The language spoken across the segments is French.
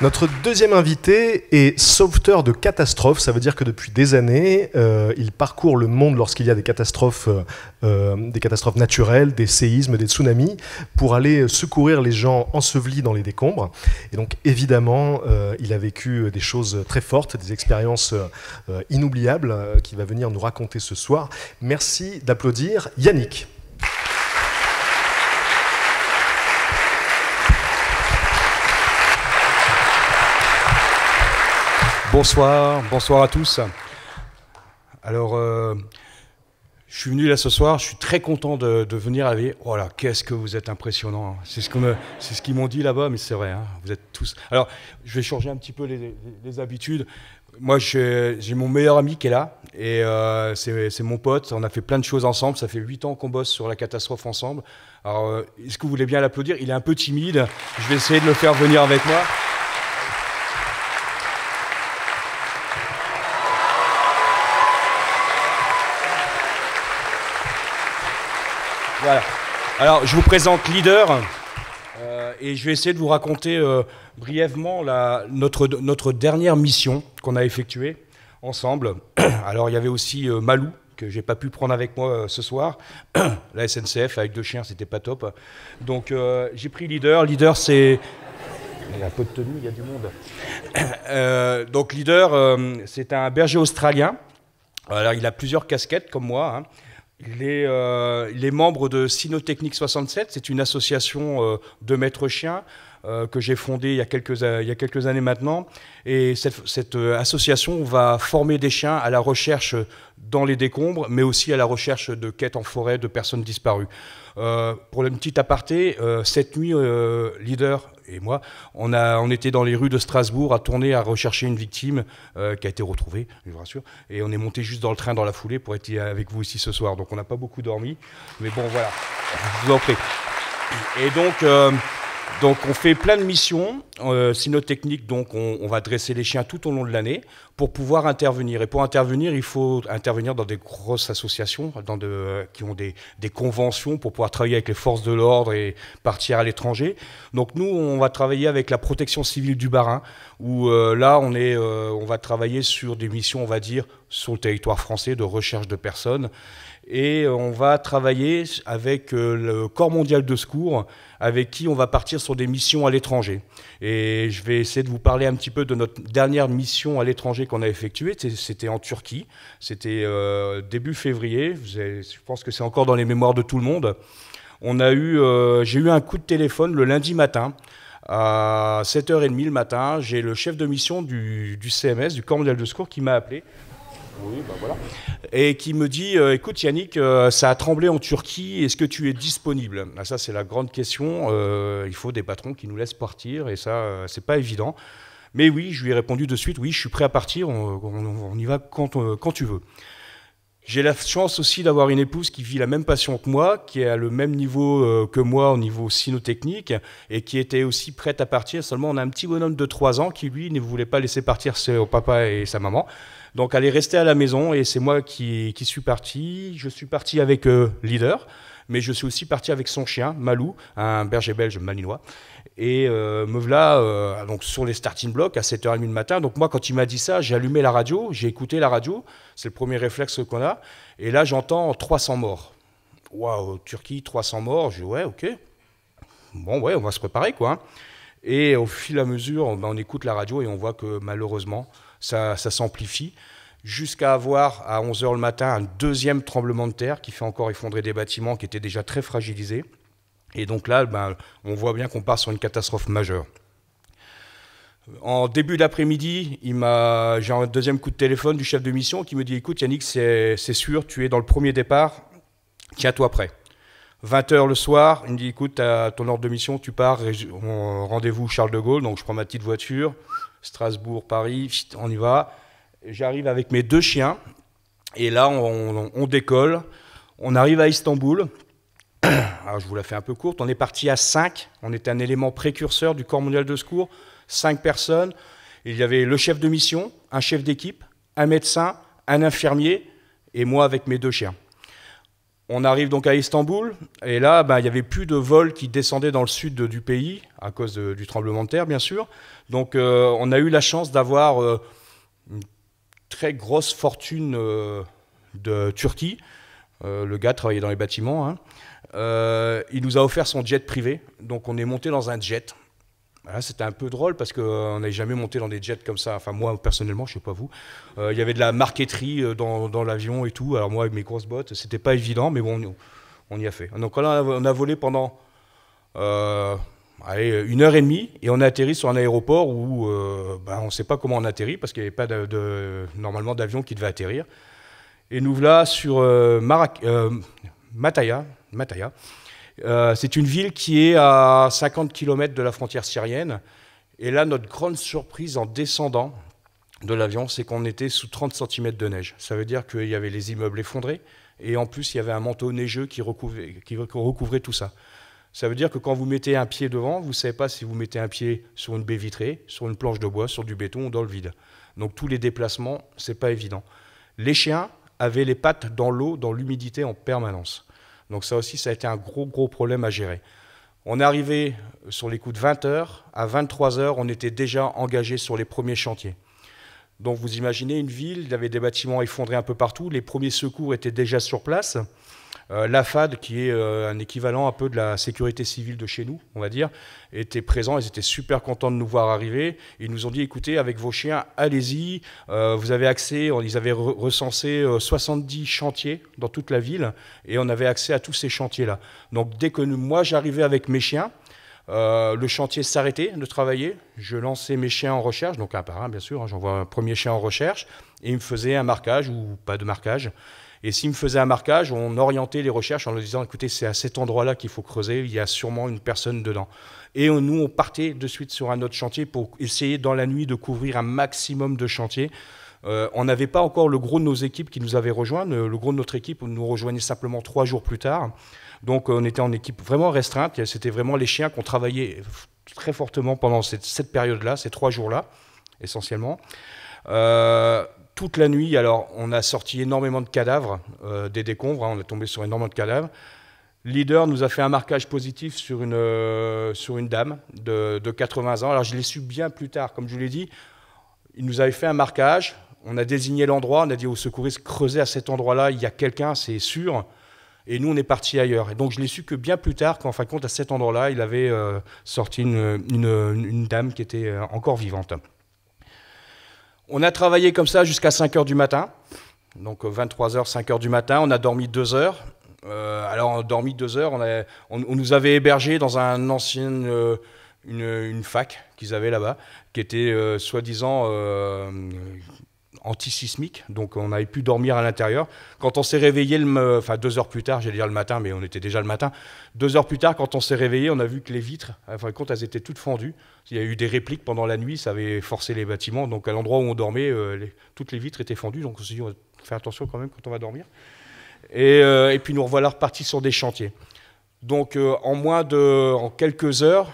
Notre deuxième invité est sauveteur de catastrophes. Ça veut dire que depuis des années, euh, il parcourt le monde lorsqu'il y a des catastrophes, euh, euh, des catastrophes naturelles, des séismes, des tsunamis, pour aller secourir les gens ensevelis dans les décombres. Et donc, évidemment, il a vécu des choses très fortes, des expériences inoubliables qu'il va venir nous raconter ce soir. Merci d'applaudir Yannick. Bonsoir, bonsoir à tous. Alors, euh, je suis venu là ce soir, je suis très content de, venir avec. Voilà, oh qu'est-ce que vous êtes impressionnants hein. C'est ce qu'ils ce m'ont dit là-bas, mais c'est vrai, hein. vous êtes tous. Alors, je vais changer un petit peu les, habitudes. Moi, j'ai mon meilleur ami qui est là, et euh, c'est mon pote. On a fait plein de choses ensemble. Ça fait huit ans qu'on bosse sur la catastrophe ensemble. Alors, euh, est-ce que vous voulez bien l'applaudir Il est un peu timide. Je vais essayer de le faire venir avec moi. Voilà. Alors, je vous présente Leader. Euh, et je vais essayer de vous raconter euh, brièvement la, notre, notre, dernière mission qu'on a effectuée ensemble. Alors, il y avait aussi euh, Malou, que j'ai pas pu prendre avec moi ce soir. la SNCF, avec deux chiens, c'était pas top. Donc, j'ai pris Leader. Leader, c'est. Il y a un peu de tenue, il y a du monde. donc, Leader, c'est un berger australien. Alors, il a plusieurs casquettes, comme moi. Hein les, euh, membres de Sinotechnique 67, c'est une association euh, de maîtres chiens, euh, que j'ai fondée il y, a quelques, euh, il quelques années maintenant. Et cette, euh, association va former des chiens à la recherche dans les décombres, mais aussi à la recherche de quêtes en forêt de personnes disparues. pour le petit aparté, cette nuit, Leader et moi, on, a, on était dans les rues de Strasbourg à tourner, à rechercher une victime qui a été retrouvée, je vous rassure. Et on est monté juste dans le train dans la foulée pour être avec vous ici ce soir. Donc on n'a pas beaucoup dormi. Mais bon, voilà. Je vous en prie. Et donc. Donc on fait plein de missions euh, cynotechniques, donc on, va dresser les chiens tout au long de l'année pour pouvoir intervenir. Et pour intervenir, il faut intervenir dans des grosses associations dans euh, qui ont des, conventions pour pouvoir travailler avec les forces de l'ordre et partir à l'étranger. Donc nous, on va travailler avec la protection civile du Barin, où euh, là, on, est, euh, on va travailler sur des missions, on va dire, sur le territoire français de recherche de personnes et euh, on va travailler avec euh, le Corps mondial de secours, avec qui on va partir sur des missions à l'étranger. Et je vais essayer de vous parler un petit peu de notre dernière mission à l'étranger qu'on a effectuée. C'était en Turquie, c'était euh, début février. Je pense que c'est encore dans les mémoires de tout le monde. j'ai eu un coup de téléphone le lundi matin. À 7h30 le matin, j'ai le chef de mission du CMS, du Corps mondial de secours, qui m'a appelé oui, bah voilà. Et qui me dit euh, Écoute, Yannick, euh, ça a tremblé en Turquie, est-ce que tu es disponible ah, Ça, c'est la grande question. Euh, il faut des patrons qui nous laissent partir, et ça, c'est pas évident. Mais oui, je lui ai répondu de suite Oui, je suis prêt à partir, on, y va quand, quand tu veux. J'ai la chance aussi d'avoir une épouse qui vit la même passion que moi, qui est à le même niveau que moi au niveau sinotechnique et qui était aussi prête à partir. Seulement, on a un petit bonhomme de 3 ans qui, lui, ne voulait pas laisser partir son papa et sa maman. Donc elle est restée à la maison et c'est moi qui, suis parti. Je suis parti avec euh, Leader, mais je suis aussi parti avec son chien, Malou, un berger belge malinois. Et euh, me voilà euh, donc sur les starting blocks à 7h30 du matin. Donc moi, quand il m'a dit ça, j'ai allumé la radio, j'ai écouté la radio. C'est le premier réflexe qu'on a. Et là, j'entends 300 morts. Waouh, Turquie, 300 morts. Je dis ouais, ok. Bon, ouais, on va se préparer, quoi. Hein. Et au fil et à mesure, on écoute la radio et on voit que malheureusement, ça, s'amplifie, jusqu'à avoir à 11h le matin un deuxième tremblement de terre qui fait encore effondrer des bâtiments qui étaient déjà très fragilisés. Et donc là, ben, on voit bien qu'on part sur une catastrophe majeure. En début d'après-midi, j'ai un deuxième coup de téléphone du chef de mission qui me dit Écoute, Yannick, c'est sûr, tu es dans le premier départ, tiens-toi prêt. 20h le soir, il me dit Écoute, as ton ordre de mission, tu pars, rendez-vous Charles de Gaulle. Donc je prends ma petite voiture, Strasbourg, Paris, on y va. J'arrive avec mes deux chiens, et là, on, décolle. On arrive à Istanbul. Alors, je vous la fais un peu courte. On est parti à cinq. On est un élément précurseur du Corps mondial de secours. Cinq personnes. Il y avait le chef de mission, un chef d'équipe, un médecin, un infirmier et moi avec mes deux chiens. On arrive donc à Istanbul, et là, bah, il n'y avait plus de vols qui descendaient dans le sud du pays, à cause du tremblement de terre, bien sûr. Donc, euh, on a eu la chance d'avoir euh, une très grosse fortune euh, de Turquie. le gars travaillait dans les bâtiments. Hein. il nous a offert son jet privé, donc on est monté dans un jet c'était un peu drôle parce qu'on n'avait jamais monté dans des jets comme ça. Enfin, moi, personnellement, je sais pas vous. Euh, il y avait de la marqueterie euh, dans, l'avion et tout. Alors, moi, avec mes grosses bottes, ce c'était pas évident, mais bon, on, y a fait. Donc, on on a volé pendant euh, une heure et demie et on a atterri sur un aéroport où ben, on ne sait pas comment on atterrit parce qu'il n'y avait pas de, normalement d'avion qui devait atterrir. Et nous voilà sur Mataya, Mataya, euh, c'est une ville qui est à 50 km de la frontière syrienne. Et là, notre grande surprise en descendant de l'avion, c'est qu'on était sous 30 cm de neige. Ça veut dire qu'il y avait les immeubles effondrés, et en plus, il y avait un manteau neigeux qui recouvrait, qui recouvrait tout ça. Ça veut dire que quand vous mettez un pied devant, vous ne savez pas si vous mettez un pied sur une baie vitrée, sur une planche de bois, sur du béton ou dans le vide. Donc tous les déplacements, c'est pas évident. Les chiens avaient les pattes dans l'eau, dans l'humidité en permanence. Donc ça aussi, ça a été un gros, gros problème à gérer. On est arrivé sur les coups de 20 heures. À 23 heures, on était déjà engagé sur les premiers chantiers. Donc vous imaginez une ville, il y avait des bâtiments effondrés un peu partout. Les premiers secours étaient déjà sur place. Euh, la FAD, qui est euh, un équivalent un peu de la sécurité civile de chez nous, on va dire, était présent. Ils étaient super contents de nous voir arriver. Ils nous ont dit écoutez, avec vos chiens, allez-y. Euh, vous avez accès ils avaient recensé 70 euh, chantiers dans toute la ville et on avait accès à tous ces chantiers-là. Donc, dès que moi j'arrivais avec mes chiens, le chantier s'arrêtait de travailler. Je lançais mes chiens en recherche, donc un par un bien sûr. j'en hein, J'envoie un premier chien en recherche et il me faisait un marquage ou pas de marquage. Et s'ils me faisaient un marquage, on orientait les recherches en leur disant, écoutez, c'est à cet endroit-là qu'il faut creuser, il y a sûrement une personne dedans. Et nous, on partait de suite sur un autre chantier pour essayer dans la nuit de couvrir un maximum de chantiers. Euh, on n'avait pas encore le gros de nos équipes qui nous avaient rejoints. Euh, le, gros de notre équipe nous rejoignait simplement trois jours plus tard. Donc euh, on était en équipe vraiment restreinte. C'était vraiment les chiens ont travaillé très fortement pendant cette, cette période-là, ces trois jours-là, essentiellement. Euh, toute la nuit, alors on a sorti énormément de cadavres, euh, des décombres, hein, on est tombé sur énormément de cadavres. Leader nous a fait un marquage positif sur une, euh, sur une dame de, 80 ans. Alors je l'ai su bien plus tard, comme je vous l'ai dit, il nous avait fait un marquage, on a désigné l'endroit, on a dit aux secouristes, creusez à cet endroit-là, il y a quelqu'un, c'est sûr. Et nous, on est parti ailleurs. Et donc, je l'ai su que bien plus tard, qu'en fin de compte, à cet endroit-là, il avait sorti une, dame qui était encore vivante. On a travaillé comme ça jusqu'à 5 h du matin. Donc 23 h 5 h du matin. On a dormi 2 heures. Euh, alors on a dormi 2 heures. On, on, nous avait hébergés dans un ancien euh, une, une, fac qu'ils avaient là-bas, qui était euh, soi-disant antisismique, donc on avait pu dormir à l'intérieur. Quand on s'est réveillé, enfin deux heures plus tard, j'allais dire le matin, mais on était déjà le matin, deux heures plus tard, quand on s'est réveillé, on a vu que les vitres, à fin compte, elles étaient toutes fendues. Il y a eu des répliques pendant la nuit, ça avait forcé les bâtiments, donc à l'endroit où on dormait, euh, toutes les vitres étaient fendues, donc on s'est dit, on va faire attention quand même quand on va dormir. Et, euh, puis nous revoilà repartis sur des chantiers. Donc euh, en moins de, en quelques heures,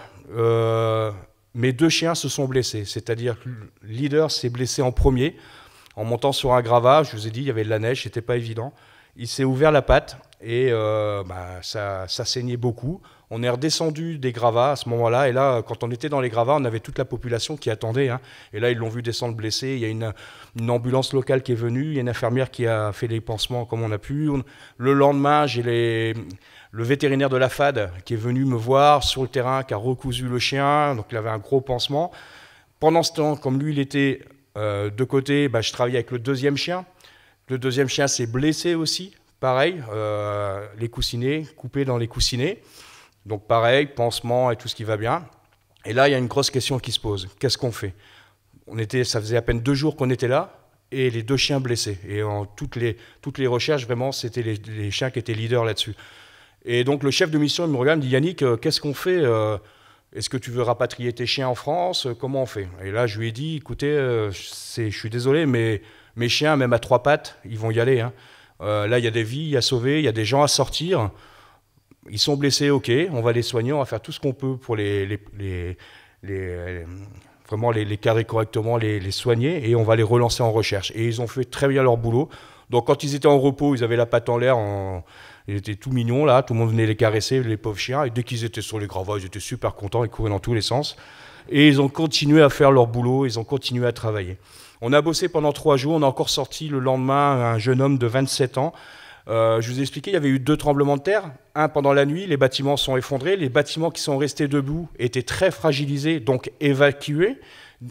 mes deux chiens se sont blessés, c'est-à-dire que le leader s'est blessé en premier. En montant sur un gravat, je vous ai dit, il y avait de la neige, c'était pas évident. Il s'est ouvert la patte et euh, bah, ça, saignait beaucoup. On est redescendu des gravats à ce moment-là. Et là, quand on était dans les gravats, on avait toute la population qui attendait. Hein. Et là, ils l'ont vu descendre blessé. Il y a une, ambulance locale qui est venue. Il y a une infirmière qui a fait les pansements comme on a pu. Le lendemain, j'ai le vétérinaire de la FAD qui est venu me voir sur le terrain, qui a recousu le chien. Donc, il avait un gros pansement. Pendant ce temps, comme lui, il était euh, de côté, bah, je travaille avec le deuxième chien. Le deuxième chien s'est blessé aussi, pareil, euh, les coussinets, coupé dans les coussinets. Donc pareil, pansement et tout ce qui va bien. Et là, il y a une grosse question qui se pose. Qu'est-ce qu'on fait on était, Ça faisait à peine deux jours qu'on était là et les deux chiens blessés. Et en toutes les, toutes les recherches, vraiment, c'était les, chiens qui étaient leaders là-dessus. Et donc le chef de mission, il me regarde, dit Yannick, euh, qu'est-ce qu'on fait est-ce que tu veux rapatrier tes chiens en France Comment on fait Et là, je lui ai dit, écoutez, euh, je suis désolé, mais mes chiens, même à trois pattes, ils vont y aller. Hein. Euh, là, il y a des vies à sauver, il y a des gens à sortir. Ils sont blessés, ok, on va les soigner, on va faire tout ce qu'on peut pour vraiment les, carrer correctement, les, soigner, et on va les relancer en recherche. Et ils ont fait très bien leur boulot. Donc quand ils étaient en repos, ils avaient la patte en l'air, ils étaient tout mignons là, tout le monde venait les caresser, les pauvres chiens, et dès qu'ils étaient sur les gravats, ils étaient super contents, ils couraient dans tous les sens. Et ils ont continué à faire leur boulot, ils ont continué à travailler. On a bossé pendant trois jours, on a encore sorti le lendemain un jeune homme de 27 ans. Euh, je vous ai expliqué, il y avait eu deux tremblements de terre. Un pendant la nuit, les bâtiments sont effondrés. Les bâtiments qui sont restés debout étaient très fragilisés, donc évacués.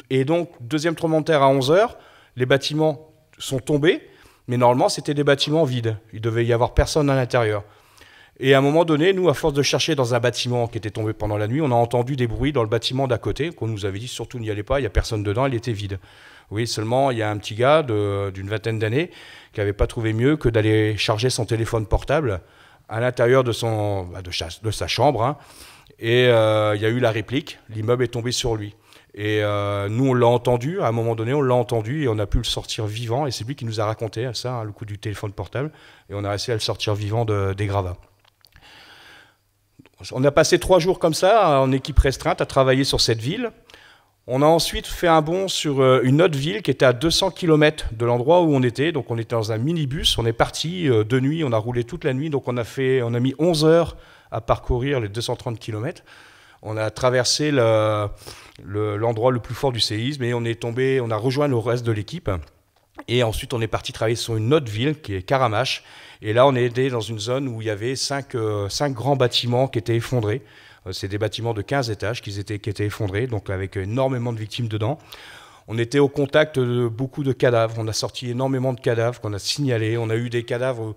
Et donc, deuxième tremblement de terre à 11h, les bâtiments sont tombés. Mais normalement, c'était des bâtiments vides. Il devait y avoir personne à l'intérieur. Et à un moment donné, nous, à force de chercher dans un bâtiment qui était tombé pendant la nuit, on a entendu des bruits dans le bâtiment d'à côté, qu'on nous avait dit surtout n'y allez pas, il n'y a personne dedans, il était vide. Oui, seulement il y a un petit gars d'une vingtaine d'années qui n'avait pas trouvé mieux que d'aller charger son téléphone portable à l'intérieur de, bah, sa chambre. Hein. Et euh, il y a eu la réplique, l'immeuble est tombé sur lui. Et euh, nous, on l'a entendu, à un moment donné, on l'a entendu et on a pu le sortir vivant. Et c'est lui qui nous a raconté ça, hein, le coup du téléphone portable. Et on a réussi à le sortir vivant des gravats. On a passé trois jours comme ça, hein, en équipe restreinte, à travailler sur cette ville. On a ensuite fait un bond sur euh, une autre ville qui était à 200 km de l'endroit où on était. Donc on était dans un minibus, on est parti euh, de nuit, on a roulé toute la nuit. Donc on a, fait, on a mis 11 heures à parcourir les 230 km. On a traversé le, l'endroit le, plus fort du séisme et on est tombé, on a rejoint le reste de l'équipe. Et ensuite, on est parti travailler sur une autre ville qui est Karamash. Et là, on est aidé dans une zone où il y avait cinq, euh, grands bâtiments qui étaient effondrés. Euh, c'est des bâtiments de 15 étages qui étaient, étaient effondrés, donc avec énormément de victimes dedans. On était au contact de beaucoup de cadavres. On a sorti énormément de cadavres qu'on a signalés. On a eu des cadavres.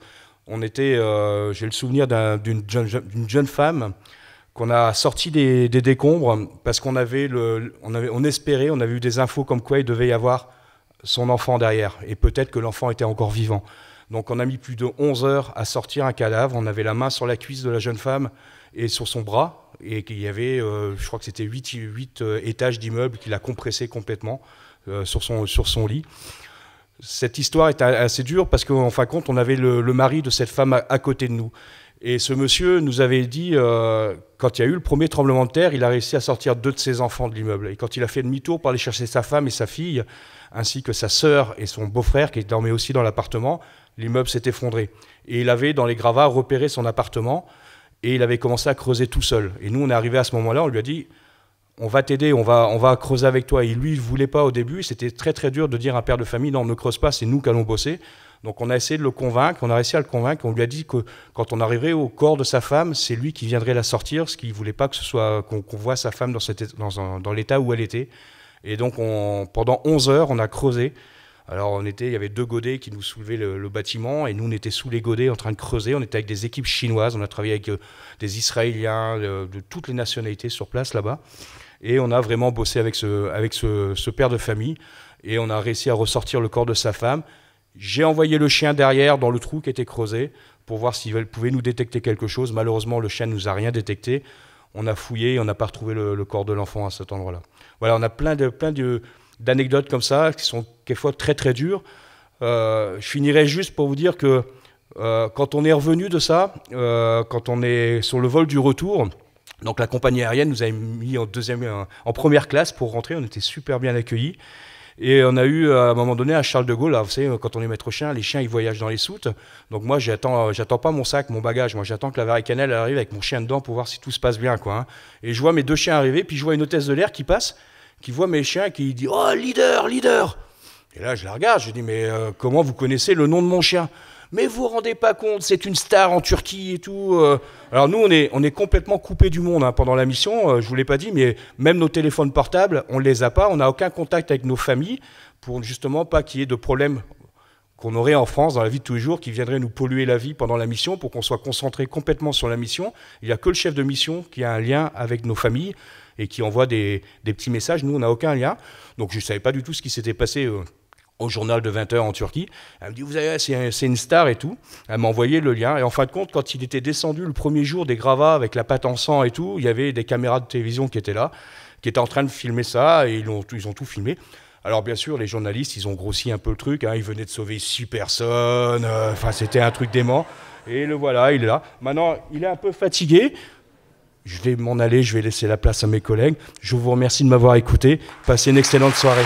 On était, euh, j'ai le souvenir d'une jeune femme qu'on a sorti des, décombres parce qu'on avait le, on avait, on espérait, on avait eu des infos comme quoi il devait y avoir son enfant derrière et peut-être que l'enfant était encore vivant. Donc on a mis plus de 11 heures à sortir un cadavre. On avait la main sur la cuisse de la jeune femme et sur son bras et qu'il y avait, euh, je crois que c'était 8, 8 euh, étages d'immeubles qui a compressé complètement euh, sur, son, sur son lit cette histoire est assez dure parce qu'en fin de compte, on avait le, mari de cette femme à, côté de nous. Et ce monsieur nous avait dit, euh, quand il y a eu le premier tremblement de terre, il a réussi à sortir deux de ses enfants de l'immeuble. Et quand il a fait demi-tour pour aller chercher sa femme et sa fille, ainsi que sa sœur et son beau-frère qui dormaient aussi dans l'appartement, l'immeuble s'est effondré. Et il avait, dans les gravats, repéré son appartement et il avait commencé à creuser tout seul. Et nous, on est arrivé à ce moment-là, on lui a dit, on va t'aider, on va, on va creuser avec toi. Et lui, il ne voulait pas au début. C'était très très dur de dire à un père de famille, non, ne creuse pas, c'est nous qui allons bosser. Donc on a essayé de le convaincre, on a réussi à le convaincre, on lui a dit que quand on arriverait au corps de sa femme, c'est lui qui viendrait la sortir, ce qu'il ne voulait pas que ce soit qu'on voit sa femme dans, l'état où elle était. Et donc pendant 11 heures, on a creusé. Alors on était, il y avait deux godets qui nous soulevaient le, bâtiment et nous on était sous les godets en train de creuser. On était avec des équipes chinoises, on a travaillé avec euh, des Israéliens euh, de, toutes les nationalités sur place là-bas et on a vraiment bossé avec ce père de famille et on a réussi à ressortir le corps de sa femme. J'ai envoyé le chien derrière dans le trou qui était creusé pour voir s'il pouvait nous détecter quelque chose. Malheureusement, le chien ne nous a rien détecté. On a fouillé, on n'a pas retrouvé le, corps de l'enfant à cet endroit-là. Voilà, on a plein de plein d'anecdotes comme ça qui sont quelquefois très très dures. Euh, je finirai juste pour vous dire que euh, quand on est revenu de ça, euh, quand on est sur le vol du retour, donc la compagnie aérienne nous a mis en, deuxième, en première classe pour rentrer, on était super bien accueillis. Et on a eu euh, à un moment donné à Charles de Gaulle, vous savez, quand on est maître chien, les chiens ils voyagent dans les soutes. Donc moi j'attends, euh, j'attends pas mon sac, mon bagage. Moi j'attends que la varicanelle arrive avec mon chien dedans pour voir si tout se passe bien, quoi. Hein. Et je vois mes deux chiens arriver, puis je vois une hôtesse de l'air qui passe, qui voit mes chiens, qui dit oh leader, leader. Et là je la regarde, je dis mais euh, comment vous connaissez le nom de mon chien mais vous vous rendez pas compte, c'est une star en Turquie et tout. Euh. Alors nous, on est, on est complètement coupé du monde hein, pendant la mission. Euh, je vous l'ai pas dit, mais même nos téléphones portables, on les a pas. On n'a aucun contact avec nos familles pour justement pas qu'il y ait de problèmes qu'on aurait en France dans la vie de tous les jours qui viendrait nous polluer la vie pendant la mission pour qu'on soit concentré complètement sur la mission. Il n'y a que le chef de mission qui a un lien avec nos familles et qui envoie des, petits messages. Nous, on n'a aucun lien. Donc je ne savais pas du tout ce qui s'était passé. Euh, au journal de 20h en Turquie. Elle me dit, vous avez, c'est, une star et tout. Elle m'a envoyé le lien. Et en fin de compte, quand il était descendu le premier jour des gravats avec la patte en sang et tout, il y avait des caméras de télévision qui étaient là, qui étaient en train de filmer ça, et ils ont, ils ont tout filmé. Alors bien sûr, les journalistes, ils ont grossi un peu le truc. Hein. Ils venaient de sauver six personnes. Euh, enfin, c'était un truc dément. Et le voilà, il est là. Maintenant, il est un peu fatigué. Je vais m'en aller, je vais laisser la place à mes collègues. Je vous remercie de m'avoir écouté. Passez une excellente soirée.